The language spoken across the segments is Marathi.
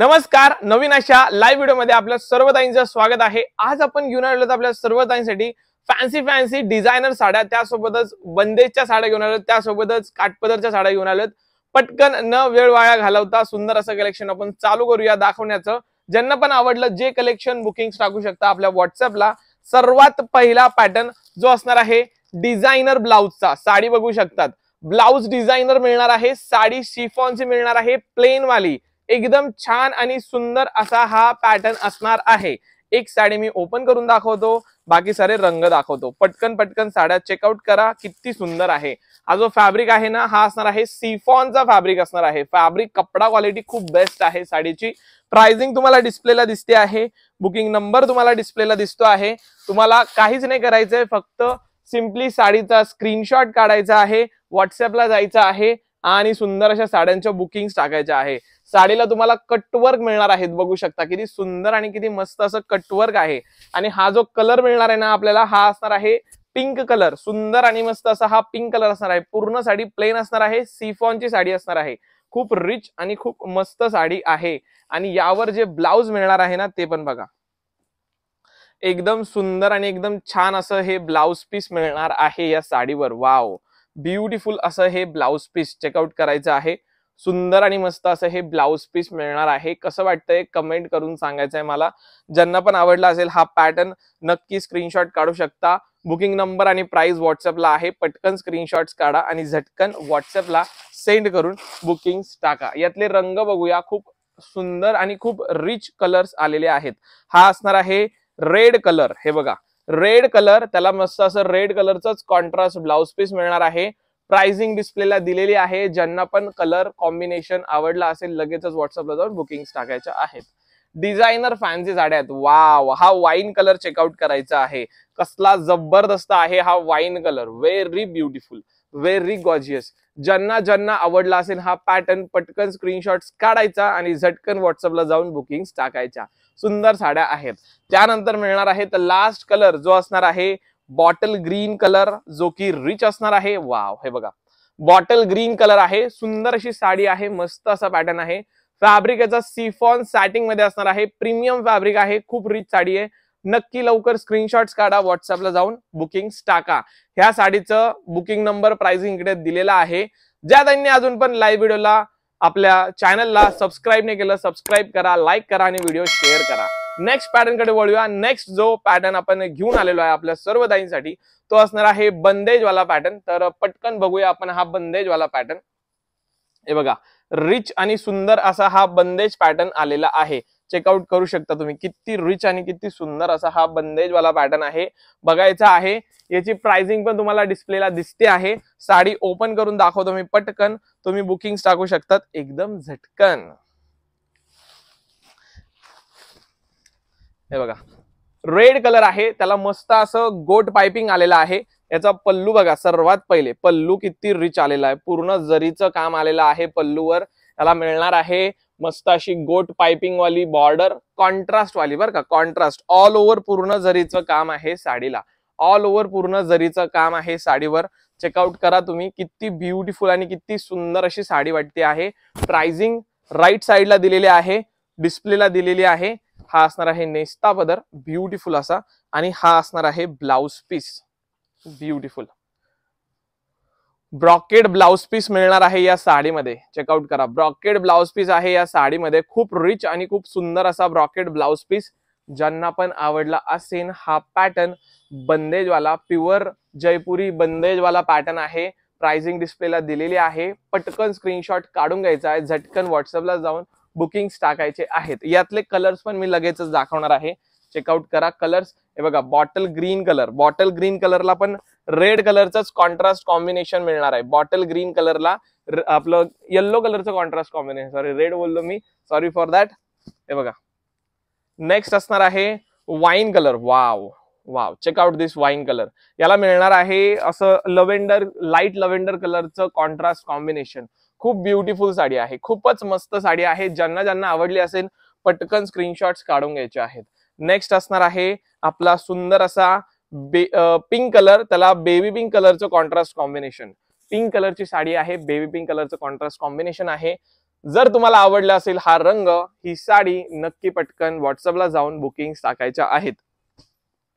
नमस्कार नवीन अशा लाईव्ह व्हिडिओमध्ये आपल्या सर्वदाईंचं स्वागत आहे आज आपण घेऊन आलो आपल्या सर्वदाईंसाठी फॅन्सी फॅन्सी डिझायनर साड्या त्यासोबतच बंदेजच्या साड्या घेऊन आलो त्यासोबतच काटपदरच्या साड्या घेऊन आलोत पटकन न वेळ वाया घालवता सुंदर असं कलेक्शन आपण चालू करूया दाखवण्याचं ज्यांना पण आवडलं जे कलेक्शन बुकिंग टाकू शकता आपल्या व्हॉट्सअपला सर्वात पहिला पॅटर्न जो असणार आहे डिझायनर ब्लाऊजचा साडी बघू शकतात ब्लाऊज डिझायनर मिळणार आहे साडी शिफॉनची मिळणार आहे प्लेन वाली एकदम छान आणि सुंदर असा हा पॅटर्न असणार आहे एक साडी मी ओपन करून दाखवतो बाकी सारे रंग दाखवतो पटकन पटकन साड्या चेकआउट करा किती सुंदर आहे हा जो फॅब्रिक आहे ना हा असणार आहे सिफॉनचा फॅब्रिक असणार आहे फॅब्रिक कपडा क्वालिटी खूप बेस्ट आहे साडीची प्राइसिंग तुम्हाला डिस्प्लेला दिसते आहे बुकिंग नंबर तुम्हाला डिस्प्लेला दिसतो आहे तुम्हाला काहीच नाही करायचंय फक्त सिम्पली साडीचा स्क्रीनशॉट काढायचा आहे व्हॉट्सअपला जायचं आहे आणि सुंदर अशा साड्यांच्या बुकिंग टाकायच्या आहे साडीला तुम्हाला कटवर्क मिळणार आहेत बघू शकता किती सुंदर आणि किती मस्त असं कटवर्क आहे आणि हा जो कलर मिळणार आहे ना आपल्याला हा असणार आहे पिंक कलर सुंदर आणि मस्त असा हा पिंक कलर असणार आहे पूर्ण साडी प्लेन असणार आहे सिफॉनची साडी असणार आहे खूप रिच आणि खूप मस्त साडी आहे आणि यावर जे ब्लाउज मिळणार आहे ना ते पण बघा एकदम सुंदर आणि एकदम छान असं हे ब्लाउज पीस मिळणार आहे या साडीवर वाव ब्युटिफुल असं हे ब्लाउज पीस चेकआउट करायचं आहे सुंदर आणि मस्त असं हे ब्लाउज पीस मिळणार आहे कसं वाटतंय कमेंट करून सांगायचं आहे मला ज्यांना पण आवडला असेल हा पॅटर्न नक्की स्क्रीनशॉट काढू शकता बुकिंग नंबर आणि प्राइस व्हॉट्सअपला आहे पटकन स्क्रीनशॉट्स काढा आणि झटकन व्हॉट्सअपला सेंड करून बुकिंग टाका यातले रंग बघूया खूप सुंदर आणि खूप रिच कलर्स आलेले आहेत हा असणार आहे रेड कलर हे बघा रेड कलर त्याला मस्त असं रेड कलरचाच कॉन्ट्रास्ट ब्लाउज पीस मिळणार आहे प्राइसिंग डिस्प्लेला दिलेली आहे ज्यांना पण कलर कॉम्बिनेशन आवडला असेल लगेचच व्हॉट्सअपला जाऊन बुकिंग टाकायच्या आहेत डिझायनर फॅन्सी झाड्यात आहेत वाव हा वाईन कलर चेकआउट करायचा आहे कसला जबरदस्त आहे हा wine colour very beautiful very gorgeous ज्यांना ज्यांना आवडला असेल हा पॅटर्न पटकन स्क्रीनशॉट काढायचा आणि झटकन व्हॉट्सअपला जाऊन बुकिंग टाकायच्या सुंदर साड्या आहेत त्यानंतर मिळणार आहे तर लास्ट कलर जो असणार आहे बॉटल ग्रीन कलर जो की रिच असणार आहे वाव हे बघा बॉटल ग्रीन कलर आहे सुंदर अशी साडी आहे मस्त असा पॅटर्न आहे फॅब्रिक याचा सिफॉन सॅटिंग मध्ये असणार आहे प्रीमियम फॅब्रिक आहे खूप रिच साडी आहे नक्की लवकर स्क्रीनशॉट्स काढा व्हॉट्सअपला जाऊन बुकिंग टाका ह्या साडीचं बुकिंग नंबर प्राइसिंग इकडे दिलेला आहे ज्या त्यांनी अजून पण लाईव्ह व्हिडिओला आपल्या चॅनलला सबस्क्राईब नाही केलं सबस्क्राईब करा लाईक करा आणि व्हिडिओ शेअर करा नेक्स्ट पॅटर्न कडे वळूया नेक्स्ट जो पॅटर्न आपण घेऊन आलेलो आहे आपल्या सर्व दाईंसाठी तो असणार आहे बंदेजवाला पॅटर्न तर पटकन बघूया आपण हा बंदेजवाला पॅटर्न हे बघा रिच आणि सुंदर असा हा बंदेज पॅटर्न आलेला आहे चेकआउट करू शकता तुम्ही किती रिच आणि किती सुंदर असा हा बंदेज वाला पॅटर्न आहे बघायचा आहे याची प्राइसिंग पण तुम्हाला डिस्प्लेला दिसते आहे साडी ओपन करून दाखवतो मी पटकन तुम्ही बुकिंग टाकू शकतात एकदम झटकन हे बघा रेड कलर आहे त्याला मस्त असं गोट पाइपिंग आलेलं आहे याचा पल्लू बघा सर्वात पहिले पल्लू किती रिच आलेला आहे पूर्ण जरीचं काम आलेलं आहे पल्लूवर त्याला मिळणार आहे मस्त अशी गोट पायपिंग वाली बॉर्डर कॉन्ट्रास्ट वाली बरं का कॉन्ट्रास्ट ऑल ओव्हर पूर्ण जरीचं काम आहे साडीला ऑल ओव्हर पूर्ण जरीचं काम आहे साडीवर चेकआउट करा तुम्ही किती ब्युटिफुल आणि किती सुंदर अशी साडी वाटते आहे प्राइसिंग राईट साईडला दिलेली आहे डिस्प्लेला दिलेली आहे हा असणार आहे नेस्ता पदर ब्युटिफुल असा आणि हा असणार आहे blouse piece beautiful brocade blouse piece मिळणार आहे या साडीमध्ये चेकआउट करा ब्रॉकेड ब्लाउज पीस आहे या साडीमध्ये खूप रिच आणि खूप सुंदर असा ब्रॉकेट ब्लाउज पीस ज्यांना पण आवडला असेल हा पॅटर्न बंदेजवाला प्युअर जयपुरी बंदेजवाला पॅटर्न आहे प्राइसिंग डिस्प्लेला दिलेली आहे पटकन स्क्रीनशॉट काढून घ्यायचा आहे झटकन व्हॉट्सअपला जाऊन बुकिंग्स टाकायचे आहेत यातले कलर्स पण मी लगेचच दाखवणार आहे चेकआउट करा कलर्स हे बघा bottle green colour bottle green कलरला पण रेड कलरचंच कॉन्ट्रास्ट कॉम्बिनेशन मिळणार आहे बॉटल ग्रीन कलरला आपलं येल्लो कलरचं कॉन्ट्रास्ट कॉम्बिनेशन सॉरी रेड बोललो मी सॉरी फॉर दॅट हे बघा नेक्स्ट असणार आहे wine colour wow wow check out this wine colour याला मिळणार आहे असं लव्हेंडर लाईट लव्हेंडर कलरचं कॉन्ट्रास्ट कॉम्बिनेशन खूप ब्युटिफुल साडी आहे खूपच मस्त साडी आहे ज्यांना ज्यांना आवडली असेल पटकन स्क्रीनशॉट्स काढून घ्यायचे आहेत नेक्स्ट असणार आहे आपला सुंदर असा पिंक कलर त्याला बेबी पिंक कलरचं कॉन्ट्रास्ट कॉम्बिनेशन पिंक कलरची साडी आहे बेबी पिंक कलरचं कॉन्ट्रास्ट कॉम्बिनेशन आहे जर तुम्हाला आवडला असेल हा रंग ही साडी नक्की पटकन व्हॉट्सअपला जाऊन बुकिंग टाकायच्या आहेत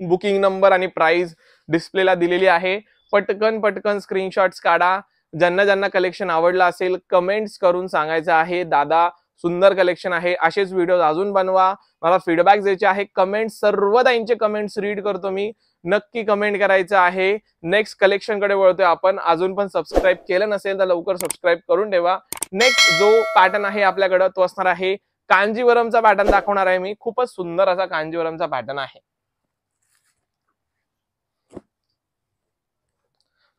बुकिंग नंबर आणि प्राइस डिस्प्लेला दिलेली आहे पटकन पटकन स्क्रीनशॉट्स काढा ज्यांना ज्यांना कलेक्शन आवडलं असेल कमेंट्स करून सांगायचं आहे दादा सुंदर कलेक्शन आहे असेच व्हिडिओ अजून बनवा मला फीडबॅक द्यायचे आहे कमेंट सर्वदा यांचे कमेंट्स रीड करतो मी नक्की कमेंट करायचं आहे नेक्स्ट कलेक्शनकडे वळतोय आपण अजून पण सबस्क्राईब केलं नसेल तर लवकर सबस्क्राईब करून ठेवा नेक्स्ट जो पॅटर्न आहे आपल्याकडं तो असणार आहे कांजीवरमचा पॅटर्न दाखवणार आहे मी खूपच सुंदर असा कांजीवरमचा पॅटर्न आहे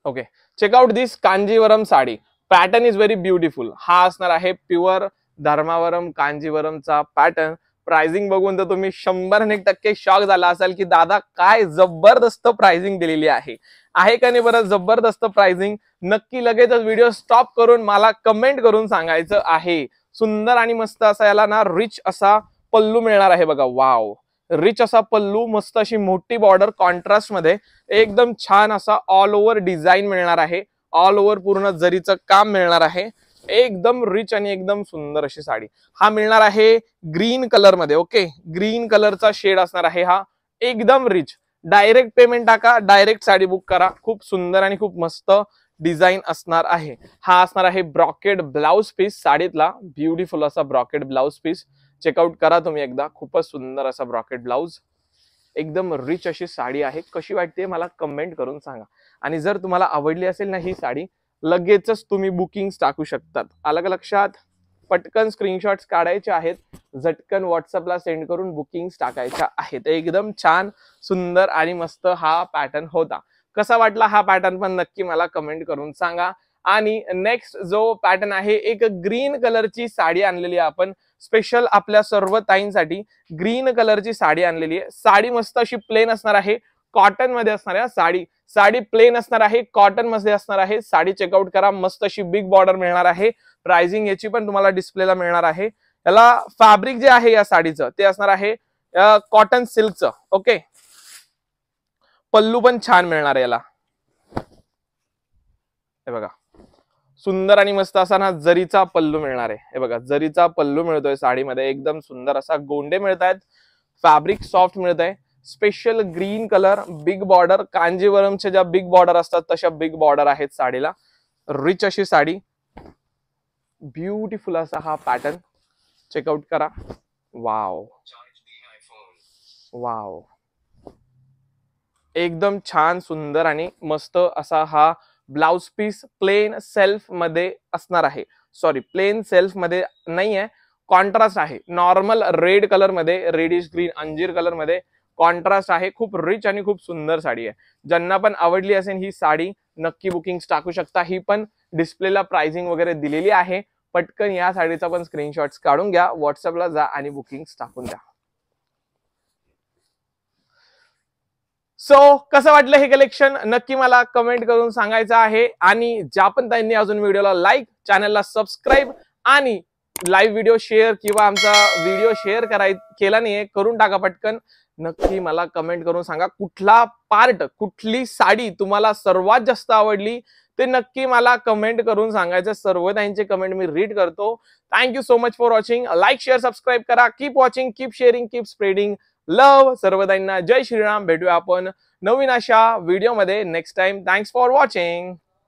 okay check out this Kanjivaram sari pattern is very beautiful हा असणार आहे प्युअर धर्मावरम कांजीवरमचा पॅटर्न प्राइसिंग बघून तर तुम्ही शंभर एक टक्के शॉक झाला असाल की दादा काय जबरदस्त प्राइसिंग दिलेली आहे आहे का नाही बरं जबरदस्त प्राइसिंग नक्की लगेचच व्हिडिओ स्टॉप करून मला कमेंट करून सांगायचं आहे सुंदर आणि मस्त असा याला ना रिच असा पल्लू मिळणार आहे बघा वाव रिच असा पल्लू मस्त अशी मोठी बॉर्डर कॉन्ट्रास्ट मध्ये एकदम छान असा ऑल ओव्हर डिझाईन मिळणार आहे ऑल ओव्हर पूर्ण जरीचं काम मिळणार आहे एकदम रिच आणि एकदम सुंदर अशी साडी हा मिळणार आहे ग्रीन कलर मध्ये ओके ग्रीन कलरचा शेड असणार आहे हा एकदम रिच डायरेक्ट पेमेंट टाका डायरेक्ट साडी बुक करा खूप सुंदर आणि खूप मस्त डिझाईन असणार आहे हा असणार आहे ब्रॉकेट ब्लाउज पीस साडीतला ब्युटिफुल असा ब्रॉकेट ब्लाउज पीस चेकआउट करा तुम्ही एकदा खूपच सुंदर असा ब्रॉकेट ब्लाउज एकदम रिच अशी साडी आहे कशी वाटते मला कमेंट करून सांगा आणि जर तुम्हाला आवडली असेल ना ही साडी लगेचच तुम्ही बुकिंग्स टाकू शकतात अलग लक्षात पटकन स्क्रीनशॉट्स काढायचे आहेत झटकन व्हॉट्सअपला सेंड करून बुकिंग्स टाकायच्या आहेत एकदम छान सुंदर आणि मस्त हा पॅटर्न होता कसा वाटला हा पॅटर्न पण नक्की मला कमेंट करून सांगा आणि नेक्स्ट जो पॅटर्न आहे एक ग्रीन कलरची साडी आणलेली आहे आपण स्पेशल आपल्या सर्व ताईंसाठी ग्रीन कलरची साडी आणलेली आहे साडी मस्त अशी प्लेन असणार आहे कॉटन मध्ये असणार आहे साडी साडी प्लेन असणार आहे कॉटन मध्ये असणार आहे साडी चेकआउट करा मस्त अशी बिग बॉर्डर मिळणार आहे प्राइसिंग याची पण तुम्हाला डिस्प्लेला मिळणार आहे याला फॅब्रिक जे आहे या साडीचं ते असणार आहे कॉटन सिल्कचं ओके पल्लू पण छान मिळणार आहे याला हे बघा सुंदर आणि मस्त असा ना जरीचा पल्लू मिळणार आहे हे बघा जरीचा पल्लू मिळतोय साडीमध्ये एकदम सुंदर असा गोंडे मिळत आहेत फॅब्रिक सॉफ्ट मिळत आहे special green colour big border कांजीवरमच्या ज्या बिग बॉर्डर असतात तशा बिग बॉर्डर आहेत साडीला रिच अशी साडी ब्युटिफुल असा हा पॅटर्न चेकआउट करा वाव वाव एकदम छान सुंदर आणि मस्त असा हा ब्लाउज पीस प्लेन सेल्फ मध्ये असणार आहे सॉरी प्लेन सेल्फ मध्ये नाही आहे कॉन्ट्रास्ट आहे नॉर्मल रेड कलर मध्ये रेडिश ग्रीन अंजीर कलर मध्ये कॉन्ट्रास्ट आहे खूप रिच आणि खूप सुंदर साडी आहे ज्यांना पण आवडली असेल ही साडी नक्की बुकिंग टाकू शकता ही पण डिस्प्लेला प्राइसिंग वगैरे दिलेली आहे पटकन या साडीचा पण स्क्रीनशॉट्स काढून घ्या व्हॉट्सअपला जा आणि बुकिंग टाकून द्या सो so, कसं वाटलं हे कलेक्शन नक्की मला कमेंट करून सांगायचं आहे आणि ज्या पण त्यांनी अजून व्हिडिओला लाईक चॅनलला सबस्क्राईब आणि लाईव्ह व्हिडिओ शेअर किंवा आमचा व्हिडिओ शेअर कराय केला नाहीये करून टाका पटकन नक्की मला कमेंट करून सांगा कुठला पार्ट कुठली साडी तुम्हाला सर्वात जास्त आवडली ते नक्की मला कमेंट करून सांगायचं सर्व त्यांचे कमेंट मी रीड करतो thank you so much for watching like share subscribe करा keep watching keep sharing keep spreading love सर्वदाईंना जय श्रीराम भेटूया आपण नवीन अशा व्हिडिओमध्ये next time thanks for watching